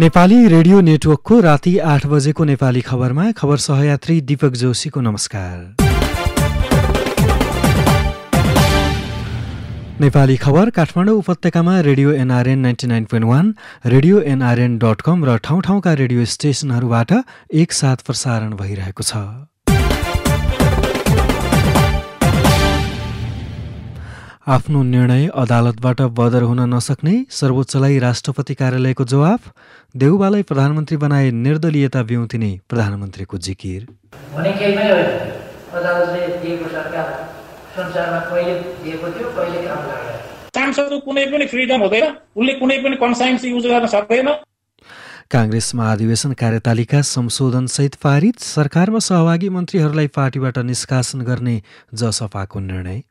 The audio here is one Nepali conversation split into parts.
नेपाली रेडियो नेटवर्कको राति आठ बजेको नेपाली खबरमा खबर सहयात्री दीपक जोशीको नमस्कार नेपाली खबर काठमाडौँ उपत्यकामा radio NRN ninety nine point one radio NRN dot com र ठाउँ ठाउँका रेडियो स्टेसनहरूबाट एकसाथ प्रसारण भइरहेको छ आफ्नो निर्णय अदालतबाट बदर हुन नसक्ने सर्वोच्चलाई राष्ट्रपति कार्यालयको जवाफ देउबालाई प्रधानमन्त्री बनाए निर्दलीयता ब्याउँथिने प्रधानमन्त्रीको जिकिर भने केही पनि अदालतले दिएको सरकार कुनै पनि फ्रिडम हुँदैन उसले कुनै पनि कन्साइन्स युज गर्न सक्दैन महाधिवेशन कार्यतालिका संशोधनसहित पारित सरकारमा सहभागी मन्त्रीहरूलाई पार्टीबाट निष्कासन गर्ने जसफाको निर्णय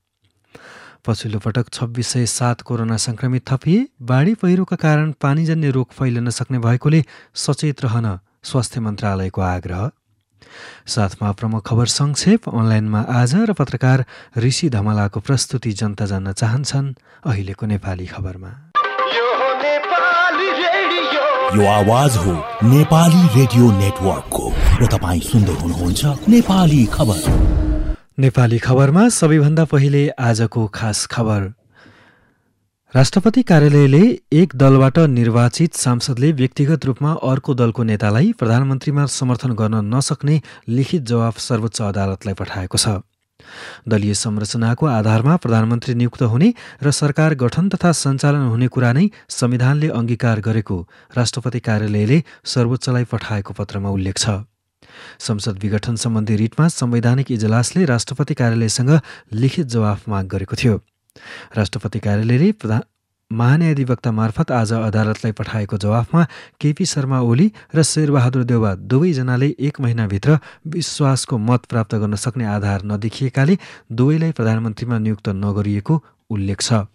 पछिल्लो पटक छब्बिस सय सात कोरोना संक्रमित थपिए बाढी पहिरोका कारण पानीजन्य रोग फैलन सक्ने भएकोले सचेत रहन स्वास्थ्य मन्त्रालयको आग्रह साथमा प्रमुख खबर संक्षेप अनलाइनमा आज र पत्रकार ऋषि धमलाको प्रस्तुति जनता जान्न चाहन्छन् अहिलेको नेपाली खबरमा यो आवाज हो नेपाली रेडियो नेटवर्कको र तपाईँ सुन्दै हुनुहुन्छ नेपाली खबर नेपाली खबरमा सबैभन्दा पहिले आजको खास खबर राष्ट्रपति कार्यालयले एक दलबाट निर्वाचित सांसदले व्यक्तिगत रूपमा अर्को दलको नेतालाई प्रधानमन्त्रीमा समर्थन गर्न नसक्ने लिखित जवाफ सर्वोच्च अदालतलाई पठाएको छ दलीय संरचनाको आधारमा प्रधानमन्त्री नियुक्त हुने र सरकार गठन तथा सञ्चालन हुने कुरा नै संविधानले अङ्गीकार गरेको राष्ट्रपति कार्यालयले सर्वोच्चलाई पठाएको पत्रमा उल्लेख छ संसद विघटन सम्बन्धी रिटमा संवैधानिक इजलासले राष्ट्रपति कार्यालयसँग लिखित जवाफ माग गरेको थियो राष्ट्रपति कार्यालयले प्रधान महान्यायाधिवक्ता मार्फत आज अदालतलाई पठाएको जवाफमा केपी शर्मा ओली र शेरबहादुर देववा दुवैजनाले एक महिनाभित्र विश्वासको मत प्राप्त गर्न सक्ने आधार नदेखिएकाले दुवैलाई प्रधानमन्त्रीमा नियुक्त नगरिएको उल्लेख छ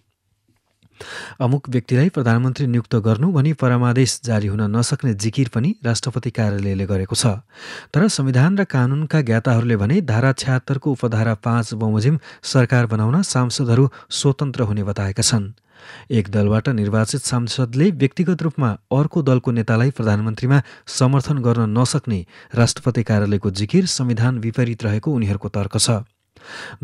अमुक व्यक्तिलाई प्रधानमन्त्री नियुक्त गर्नु भनी परमादेश जारी हुन नसक्ने जिकिर पनि राष्ट्रपति कार्यालयले गरेको छ तर संविधान र कानुनका ज्ञाताहरूले भने धारा छ्यात्तरको उपधारा पाँच बमोजिम सरकार बनाउन सांसदहरू स्वतन्त्र हुने बताएका छन् एक दलबाट निर्वाचित सांसदले व्यक्तिगत रूपमा अर्को दलको नेतालाई प्रधानमन्त्रीमा समर्थन गर्न नसक्ने राष्ट्रपति कार्यालयको जिकिर संविधान विपरीत रहेको उनीहरूको तर्क छ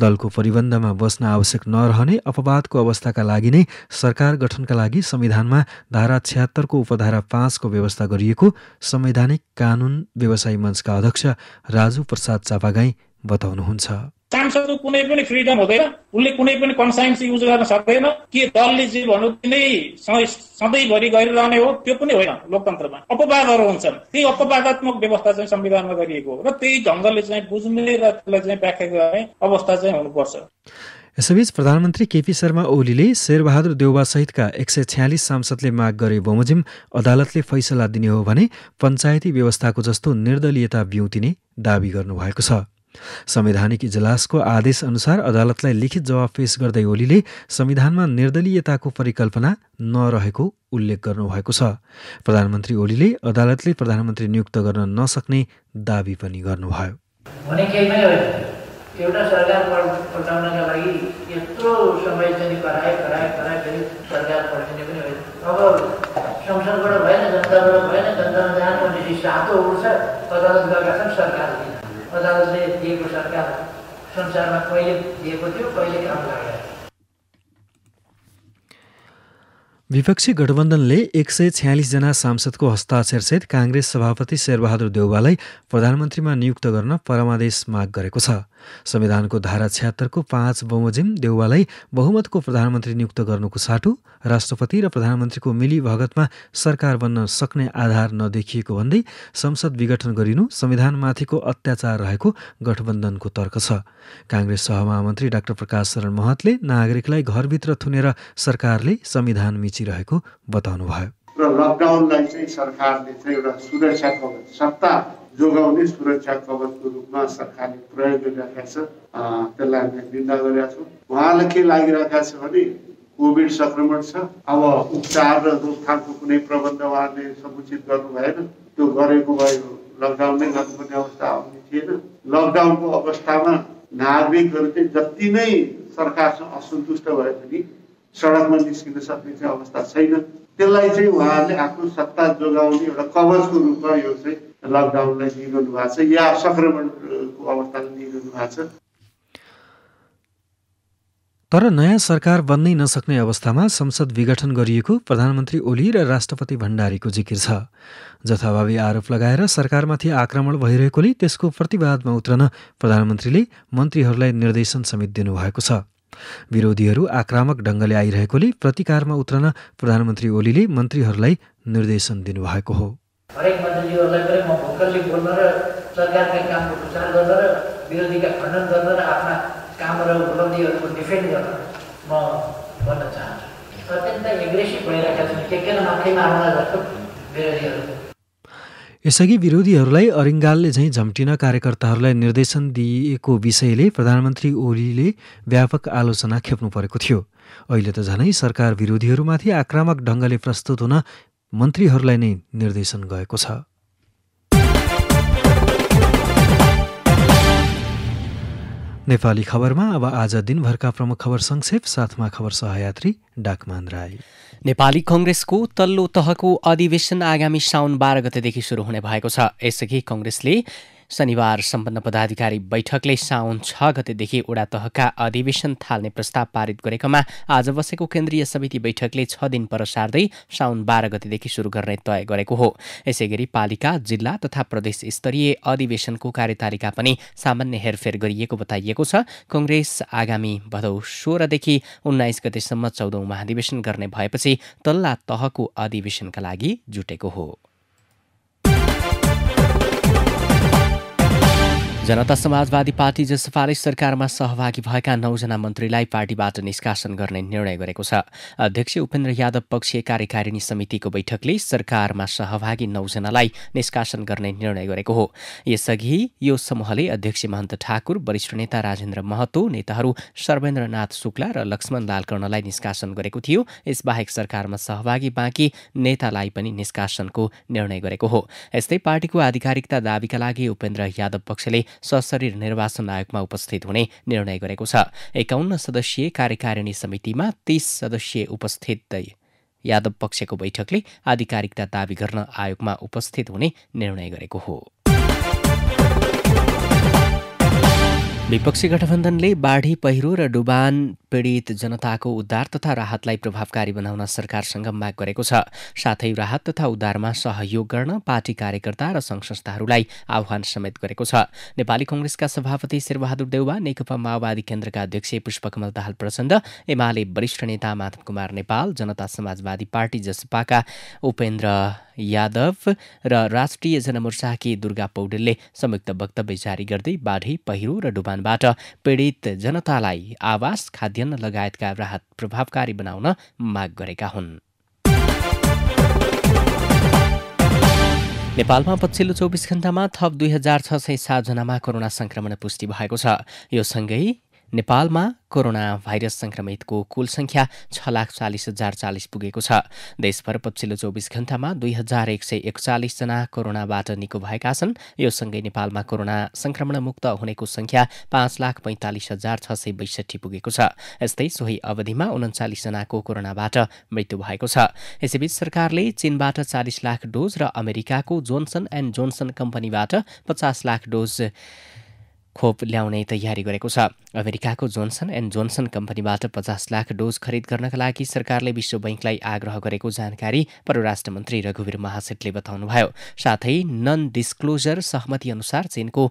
दलको परिबन्धमा बस्न आवश्यक नरहने अपवादको अवस्थाका लागि नै सरकार गठनका लागि संविधानमा धारा छ्यात्तरको उपधारा पाँचको व्यवस्था गरिएको संवैधानिक कानुन व्यवसायी मञ्चका अध्यक्ष राजु प्रसाद चापागाई बताउनुहुन्छ चान्सहरू कुनै पनि फ्रिडम हुँदैन उसले कुनै पनि कन्साइन्स युज गर्न सक्दैन के दलले जे भन्नु नै सधैँभरि गरिरहने हो त्यो पनि होइन लोकतन्त्रमा अपवादहरू हुन्छन् त्यही अपवादात्मक व्यवस्था चाहिँ संविधानमा गरिएको हो र त्यही ढङ्गले चाहिँ बुझ्ने र त्यसलाई चाहिँ व्याख्या गर्ने अवस्था चाहिँ हुनुपर्छ यसैबीच प्रधानमन्त्री केपी शर्मा ओलीले शेरबहादुर देउबासहितका एक सय छ्यालिस सांसदले माग गरे बमोजिम अदालतले फैसला दिने हो भने पञ्चायती व्यवस्थाको जस्तो निर्दलीयता ब्युतिने दावी गर्नुभएको छ संवैधानिक इजलासको आदेश अनुसार अदालतलाई लिखित जवाब पेश गर्दै ओलीले संविधानमा निर्दलीयताको परिकल्पना नरहेको उल्लेख गर्नुभएको छ प्रधानमन्त्री ओलीले अदालतले प्रधानमन्त्री नियुक्त गर्न नसक्ने दावी पनि गर्नुभयो एउटा सरकार पठाउनका लागि यत्रो समय चाहिँ कराए कराए कराए फेरि सरकार पठाइने पनि होइन अब संसदबाट भएन जनताबाट भएन जनतामा जहाँ सातो उठ्छ अदालत गएका छन् सरकारले अदालतले दिएको सरकार संसारमा कहिले दिएको थियो कहिले काम लागेको विपक्षी गठबन्धनले एक सय छ्यालिसजना सांसदको हस्ताक्षरसहित काङ्ग्रेस सभापति शेरबहादुर देउवालाई प्रधानमन्त्रीमा नियुक्त गर्न परमादेश माग गरेको छ संविधानको धारा छ्यात्तरको पाँच बमोजिम देउवालाई बहुमतको प्रधानमन्त्री नियुक्त गर्नुको साटो राष्ट्रपति र प्रधानमन्त्रीको मिली भगतमा सरकार बन्न सक्ने आधार नदेखिएको भन्दै संसद विघटन गरिनु संविधानमाथिको अत्याचार रहेको गठबन्धनको तर्क छ काङ्ग्रेस सहमहामन्त्री डाक्टर प्रकाश शरण महतले नागरिकलाई घरभित्र थुनेर सरकारले संविधान मिच रुचि रहेको बताउनुभयो र लकडाउनलाई चाहिँ सरकारले चाहिँ एउटा सुरक्षा कवच सत्ता जोगाउने सुरक्षा कवचको रूपमा सरकारले प्रयोग गरिरहेका छ त्यसलाई हामीले निन्दा गरेका छौँ उहाँलाई के लागिरहेका छ भने कोभिड सङ्क्रमण छ अब उपचार र रोकथामको कुनै प्रबन्ध उहाँले समुचित गर्नु भएन त्यो गरेको भयो लकडाउन नै गर्नुपर्ने अवस्था आउने थिएन लकडाउनको अवस्थामा नागरिकहरू चाहिँ जति नै सरकारसँग असन्तुष्ट भए पनि सडकमा निस्किन सक्ने चाहिँ अवस्था छैन त्यसलाई चाहिँ उहाँहरूले आफ्नो सत्ता जोगाउने एउटा कवचको रूपमा यो चाहिँ लकडाउनलाई दिइरहनु भएको छ या सङ्क्रमणको अवस्थालाई दिइरहनु भएको छ तर नयाँ सरकार बन्नै नसक्ने अवस्थामा संसद विघटन गरिएको प्रधानमन्त्री ओली र राष्ट्रपति भण्डारीको जिकिर छ जथाभावी आरोप लगाएर सरकारमाथि आक्रमण भइरहेकोले त्यसको प्रतिवादमा उत्रन प्रधानमन्त्रीले मन्त्रीहरूलाई निर्देशन समेत दिनुभएको छ विरोधीहरू आक्रामक ढङ्गले आइरहेकोले प्रतिकारमा उत्रन प्रधानमन्त्री ओलीले मन्त्रीहरूलाई निर्देशन दिनुभएको हो हरेक मन्त्रीज्यूहरूलाई पनि म भोकल्ली बोल्न र सरकारका कामको प्रचार गर्न र विरोधीका खण्डन गर्न र आफ्ना काम र उपलब्धिहरूको डिफेन्ड गर्न म भन्न चाहन्छु अत्यन्त एग्रेसिभ भइरहेका छन् के के नमाथि मार्न जस्तो विरोधीहरू यसअघि विरोधीहरूलाई अरिङ्गालले झैँ झम्टिन कार्यकर्ताहरूलाई निर्देशन दिएको विषयले प्रधानमन्त्री ओलीले व्यापक आलोचना खेप्नु परेको थियो अहिले त झनै सरकार विरोधीहरूमाथि आक्रामक ढङ्गले प्रस्तुत हुन मन्त्रीहरूलाई नै निर्देशन गएको छ नेपाली खबरमा अब आज दिनभरका प्रमुख खबर संक्षेप साथमा खबर सहयात्री डाकमान राई नेपाली कङ्ग्रेसको तल्लो तहको अधिवेशन आगामी साउन बाह्र गतेदेखि सुरु हुने भएको छ यसअघि कङ्ग्रेसले शनिबार सम्पन्न पदाधिकारी बैठकले साउन छ गतेदेखि ओडा तहका अधिवेशन थाल्ने प्रस्ताव पारित गरेकोमा आज बसेको केन्द्रीय समिति बैठकले छ दिन पर सार्दै साउन बाह्र गतेदेखि सुरु गर्ने तय गरेको हो यसै गरी पालिका जिल्ला तथा प्रदेश स्तरीय अधिवेशनको कार्यतालिका पनि सामान्य हेरफेर गरिएको बताइएको छ कङ्ग्रेस आगामी भदौ सोह्रदेखि उन्नाइस गतेसम्म चौधौँ महाधिवेशन गर्ने भएपछि तल्ला तहको अधिवेशनका लागि जुटेको हो जनता समाजवादी पार्टी जसफारिस सरकारमा सहभागी भएका नौजना मन्त्रीलाई पार्टीबाट निष्कासन गर्ने निर्णय गरेको छ अध्यक्ष उपेन्द्र यादव पक्षीय कार्यकारिणी समितिको बैठकले सरकारमा सहभागी नौजनालाई निष्कासन गर्ने निर्णय गरेको हो यसअघि यो समूहले अध्यक्ष महन्त ठाकुर वरिष्ठ नेता राजेन्द्र महतो नेताहरू सर्वेन्द्रनाथ शुक्ला र लक्ष्मण लाल कर्णलाई निष्कासन गरेको थियो यसबाहेक सरकारमा सहभागी बाँकी नेतालाई पनि निष्कासनको निर्णय गरेको हो यस्तै पार्टीको आधिकारिकता दावीका लागि उपेन्द्र यादव पक्षले सशरीर निर्वाचन आयोगमा उपस्थित हुने निर्णय गरेको छ एकाउन्न सदस्यीय कार्यकारिणी समितिमा तीस सदस्यीय उपस्थित यादव पक्षको बैठकले आधिकारिकता दावी गर्न आयोगमा उपस्थित हुने निर्णय गरेको हो विपक्षी गठबन्धनले बाढी पहिरो र डुबान पीडित जनताको उद्धार तथा राहतलाई प्रभावकारी बनाउन सरकारसँग माग गरेको छ साथै राहत तथा उद्धारमा सहयोग गर्न पार्टी कार्यकर्ता र सङ्घ संस्थाहरूलाई आह्वान समेत गरेको छ नेपाली कङ्ग्रेसका सभापति शेरबहादुर देउवा नेकपा माओवादी केन्द्रका अध्यक्ष पुष्पकमल दाहाल प्रचण्ड एमाले वरिष्ठ नेता माधव कुमार नेपाल जनता समाजवादी पार्टी जसपाका उपेन्द्र यादव र राष्ट्रिय जनमोर्चाकी दुर्गा पौडेलले संयुक्त वक्तव्य जारी गर्दै बाढी पहिरो र डुबानबाट पीडित जनतालाई आवास खाद्यान्न लगायतका राहत प्रभावकारी बनाउन माग गरेका हुन् नेपालमा पछिल्लो चौबिस घण्टामा थप दुई हजार छ सय सातजनामा कोरोना संक्रमण पुष्टि भएको छ यो सँगै नेपालमा कोरोना भाइरस संक्रमितको कुल संख्या छ लाख चालिस हजार चालिस पुगेको छ देशभर पछिल्लो चौबिस घण्टामा दुई हजार एक सय एकचालिसजना कोरोनाबाट निको भएका छन् यो सँगै नेपालमा कोरोना संक्रमण मुक्त हुनेको संख्या पाँच लाख पैँतालिस हजार छ सय बैसठी पुगेको छ यस्तै सोही अवधिमा जनाको कोरोनाबाट मृत्यु भएको छ यसैबीच सरकारले चीनबाट चालिस लाख डोज र अमेरिकाको जोन्सन एन्ड जोन्सन कम्पनीबाट पचास लाख डोज खोप ल्याउने तयारी गरेको छ अमेरिकाको जोन्सन एन्ड जोन्सन कम्पनीबाट पचास लाख डोज खरिद गर्नका लागि सरकारले विश्व बैङ्कलाई आग्रह गरेको जानकारी परराष्ट्र मन्त्री रघुवीर महासेठले बताउनुभयो साथै नन डिस्क्लोजर सहमति अनुसार चीनको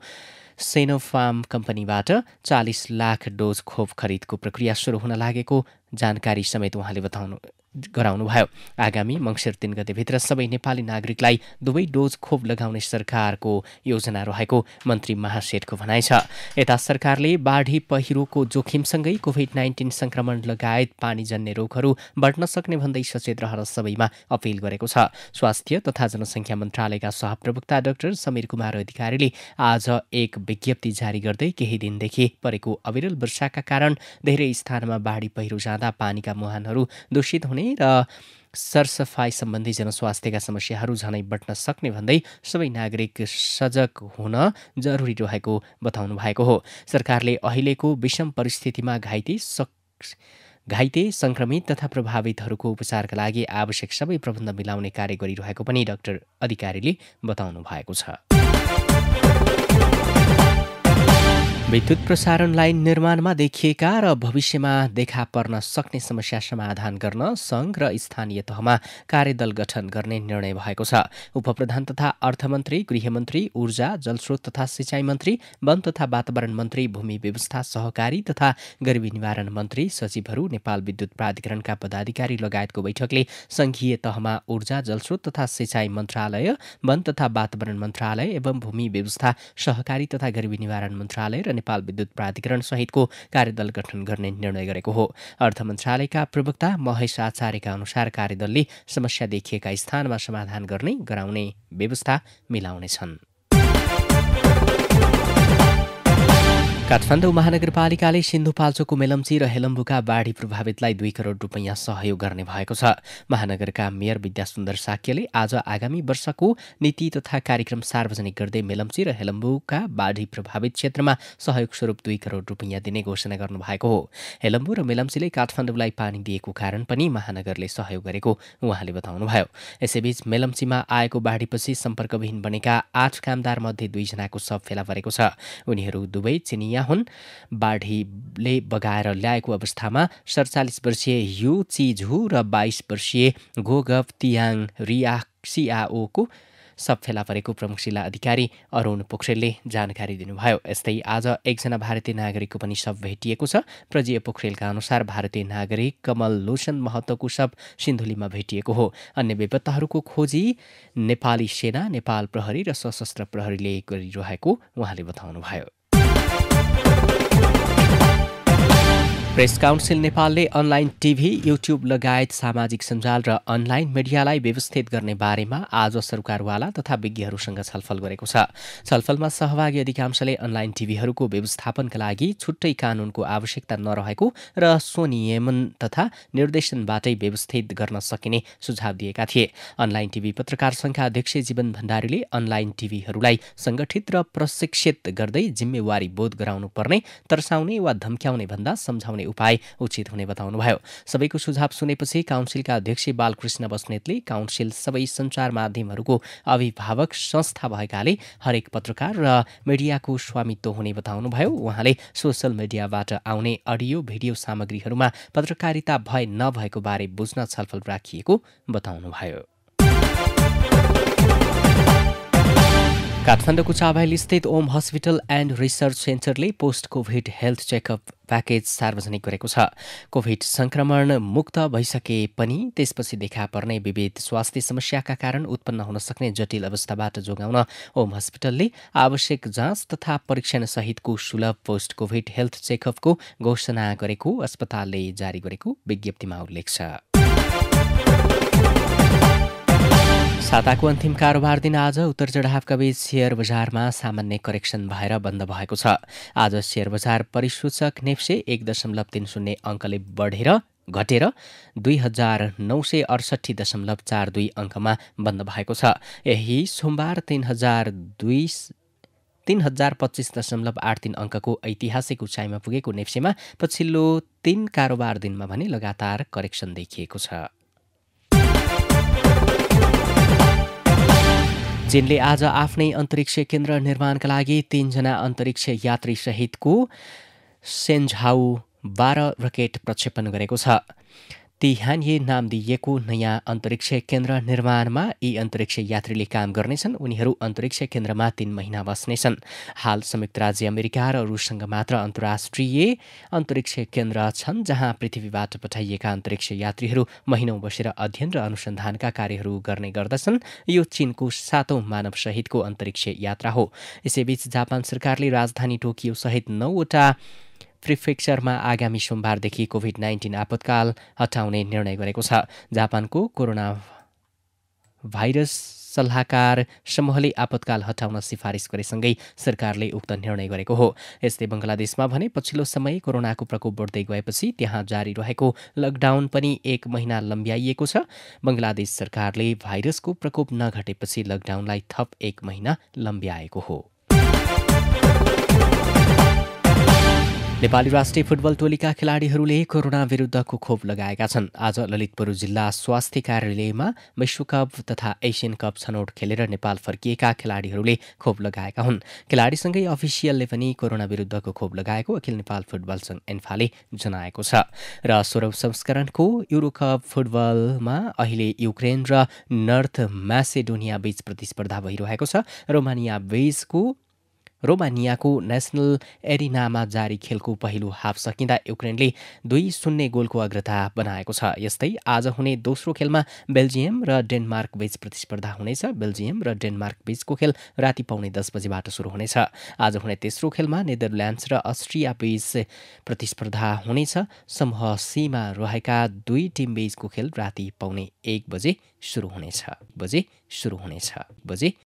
सेनोफार्म कम्पनीबाट चालिस लाख डोज खोप खरिदको प्रक्रिया सुरु हुन लागेको जानकारी समेत उहाँले बताउनु गराउनुभयो आगामी मङ्सिर तिन गतेभित्र सबै नेपाली नागरिकलाई दुवै डोज खोप लगाउने सरकारको योजना रहेको मन्त्री महासेठको भनाइ छ यता सरकारले बाढी पहिरोको जोखिमसँगै कोभिड नाइन्टिन सङ्क्रमण लगायत पानीजन्य रोगहरू बढ्न सक्ने भन्दै सचेत रहन सबैमा अपिल गरेको छ स्वास्थ्य तथा जनसङ्ख्या मन्त्रालयका सहप्रवक्ता डाक्टर समीर कुमार अधिकारीले आज एक विज्ञप्ति जारी गर्दै केही दिनदेखि परेको अविरल वर्षाका कारण धेरै स्थानमा बाढी पहिरो जाँदा पानीका मुहानहरू दूषित हुने र सरसफाइ सम्बन्धी जनस्वास्थ्यका समस्याहरू झनै बट्न सक्ने भन्दै सबै नागरिक सजग हुन जरुरी रहेको बताउनु भएको हो सरकारले अहिलेको विषम परिस्थितिमा घाइते सक घाइते सङ्क्रमित तथा प्रभावितहरूको उपचारका लागि आवश्यक सबै प्रबन्ध मिलाउने कार्य गरिरहेको पनि डाक्टर अधिकारीले बताउनु भएको छ विद्युत प्रसारण लाइन निर्माणमा देखिएका र भविष्यमा देखा पर्न सक्ने समस्या समाधान गर्न संघ र स्थानीय तहमा कार्यदल गठन गर्ने निर्णय भएको छ उपप्रधान तथा अर्थमन्त्री गृहमन्त्री ऊर्जा जलस्रोत तथा सिँचाइ मन्त्री वन तथा वातावरण मन्त्री भूमि व्यवस्था सहकारी तथा गरिबी निवारण मन्त्री सचिवहरू नेपाल विद्युत प्राधिकरणका पदाधिकारी लगायतको बैठकले संघीय तहमा ऊर्जा जलस्रोत तथा सिँचाइ मन्त्रालय वन तथा वातावरण मन्त्रालय एवं भूमि व्यवस्था सहकारी तथा गरिबी निवारण मन्त्रालय र नेपाल विद्युत प्राधिकरण सहितको कार्यदल गठन गर्ने निर्णय गरेको हो अर्थ मन्त्रालयका प्रवक्ता महेश आचार्यका अनुसार कार्यदलले समस्या देखिएका स्थानमा समाधान गर्ने गराउने व्यवस्था मिलाउनेछन् काठमाडौँ महानगरपालिकाले सिन्धुपाल्चोको मेलम्ची र हेलम्बुका बाढी प्रभावितलाई दुई करोड रुपियाँ सहयोग गर्ने भएको छ महानगरका मेयर विद्यासुन्दर साक्यले आज आगामी वर्षको नीति तथा कार्यक्रम सार्वजनिक गर्दै मेलम्ची र हेलम्बुका बाढी प्रभावित क्षेत्रमा सहयोग स्वरूप दुई करोड रुपियाँ दिने घोषणा गर्नुभएको हो हेलम्बु र मेलम्चीले काठमाडौँलाई पानी दिएको कारण पनि महानगरले सहयोग गरेको उहाँले बताउनुभयो यसैबीच मेलम्चीमा आएको बाढीपछि सम्पर्कविहीन बनेका आठ कामदारमध्ये दुईजनाको सब फेला परेको छ उनीहरू दुवै चिनिया स्थानीय हुन् बाढीले बगाएर ल्याएको अवस्थामा सडचालिस वर्षीय यु चिझु र बाइस वर्षीय गोगव तियाङ रिया सिआओको सब फेला परेको प्रमुख जिल्ला अधिकारी अरुण पोखरेलले जानकारी दिनुभयो यस्तै आज एकजना भारतीय नागरिकको पनि सब भेटिएको छ प्रजीय पोखरेलका अनुसार भारतीय नागरिक कमल लोसन महतोको शव सिन्धुलीमा भेटिएको हो अन्य बेपत्ताहरूको खोजी नेपाली सेना नेपाल प्रहरी र सशस्त्र प्रहरीले गरिरहेको उहाँले बताउनुभयो प्रेस काउन्सिल नेपालले अनलाइन टिभी युट्युब लगायत सामाजिक सञ्जाल र अनलाइन मिडियालाई व्यवस्थित गर्ने बारेमा आज सरकारवाला तथा विज्ञहरूसँग छलफल गरेको छ छलफलमा सहभागी अधिकांशले अनलाइन टिभीहरूको व्यवस्थापनका लागि छुट्टै कानूनको आवश्यकता नरहेको र स्वनियमन तथा निर्देशनबाटै व्यवस्थित गर्न सकिने सुझाव दिएका थिए अनलाइन टिभी पत्रकार सङ्घका अध्यक्ष जीवन भण्डारीले अनलाइन टिभीहरूलाई सङ्गठित र प्रशिक्षित गर्दै जिम्मेवारी बोध गराउनु पर्ने तर्साउने वा धम्क्याउने भन्दा सम्झाउने उपाय उचित हुने बताउनुभयो सबैको सुझाव सुनेपछि काउन्सिलका अध्यक्ष बालकृष्ण बस्नेतले काउन्सिल सबै सञ्चार माध्यमहरूको अभिभावक संस्था भएकाले हरेक पत्रकार र मिडियाको स्वामित्व हुने बताउनुभयो उहाँले सोसल मिडियाबाट आउने अडियो भिडियो सामग्रीहरूमा पत्रकारिता भए नभएको बारे बुझ्न छलफल राखिएको बताउनुभयो काठमाडौँको स्थित ओम हस्पिटल एन्ड रिसर्च सेन्टरले post covid health checkup package सार्वजनिक गरेको छ कोभिड संक्रमण मुक्त भइसके पनि त्यसपछि देखा पर्ने विविध स्वास्थ्य समस्याका कारण उत्पन्न हुन सक्ने जटिल अवस्थाबाट जोगाउन ओम हस्पिटलले आवश्यक जाँच तथा परीक्षण सहितको सुलभ पोस्ट कोभिड हेल्थ चेकअपको घोषणा गरेको अस्पतालले जारी गरेको विज्ञप्तिमा उल्लेख छ साताको अन्तिम कारोबार दिन आज उत्तर चढावका बीच सेयर बजारमा सामान्य करेक्सन भएर बन्द भएको छ आज सेयर बजार परिसूचक नेप्से एक दशमलव तिन शून्य अङ्कले बढेर घटेर दुई हजार नौ सय अडसट्ठी दशमलव चार दुई अङ्कमा बन्द भएको छ यही सोमबार तिन हजार दुई तिन हजार पच्चिस दशमलव आठ तिन अङ्कको ऐतिहासिक उचाइमा पुगेको नेप्सेमा पछिल्लो तिन कारोबार दिनमा भने लगातार करेक्सन देखिएको छ चीनले आज आफ्नै अन्तरिक्ष केन्द्र निर्माणका लागि तीनजना अन्तरिक्ष यात्री सहितको सेन्झाउ बाह्र रकेट प्रक्षेपण गरेको छ तिहानिए नाम दिइएको नयाँ अन्तरिक्ष केन्द्र निर्माणमा यी अन्तरिक्ष यात्रीले काम गर्नेछन् उनीहरू अन्तरिक्ष केन्द्रमा तीन महिना बस्नेछन् हाल संयुक्त राज्य अमेरिका र रुससँग मात्र अन्तर्राष्ट्रिय अन्तरिक्ष केन्द्र छन् जहाँ पृथ्वीबाट पठाइएका अन्तरिक्ष यात्रीहरू महिनौ बसेर अध्ययन र अनुसन्धानका कार्यहरू गर्ने गर्दछन् यो चीनको सातौँ सहितको अन्तरिक्ष यात्रा हो यसैबीच जापान सरकारले राजधानी टोकियो सहित नौवटा प्रिफेक्चरमा आगामी सोमबारदेखि कोभिड नाइन्टिन आपतकाल हटाउने निर्णय गरेको छ जापानको कोरोना भाइरस सल्लाहकार समूहले आपतकाल हटाउन सिफारिस गरेसँगै सरकारले उक्त निर्णय गरेको हो यस्तै बङ्गलादेशमा भने पछिल्लो समय कोरोनाको प्रकोप बढ्दै गएपछि त्यहाँ जारी रहेको लकडाउन पनि एक महिना लम्ब्याइएको छ बङ्गलादेश सरकारले भाइरसको प्रकोप नघटेपछि लकडाउनलाई थप एक महिना लम्ब्याएको हो नेपाली राष्ट्रिय फुटबल टोलीका खेलाडीहरूले कोरोना विरुद्धको खोप लगाएका छन् आज ललितपुर जिल्ला स्वास्थ्य कार्यालयमा विश्वकप तथा एसियन कप छनौट खेलेर नेपाल फर्किएका खेलाडीहरूले खोप लगाएका हुन् खेलाडीसँगै अफिसियलले पनि कोरोना विरुद्धको खोप लगाएको अखिल नेपाल फुटबल सङ्घ एन्फाले जनाएको छ र सोह्रौँ संस्करणको युरोकप फुटबलमा अहिले युक्रेन र नर्थ म्यासेडोनिया बीच प्रतिस्पर्धा भइरहेको छ रोमानिया बीचको रोमानियाको नेसनल एरिनामा जारी खेलको पहिलो हाफ सकिँदा युक्रेनले दुई शून्य गोलको अग्रता बनाएको छ यस्तै आज हुने दोस्रो खेलमा बेल्जियम र डेनमार्क बीच प्रतिस्पर्धा हुनेछ बेल्जियम र डेनमार्क बीचको खेल राति पाउने दस बजेबाट सुरु हुनेछ आज हुने तेस्रो खेलमा नेदरल्यान्ड्स र अस्ट्रिया बीच प्रतिस्पर्धा हुनेछ समूह सीमा रहेका दुई टिम बीचको खेल राति पाउने एक बजे सुरु हुनेछ बजे सुरु हुनेछ बजे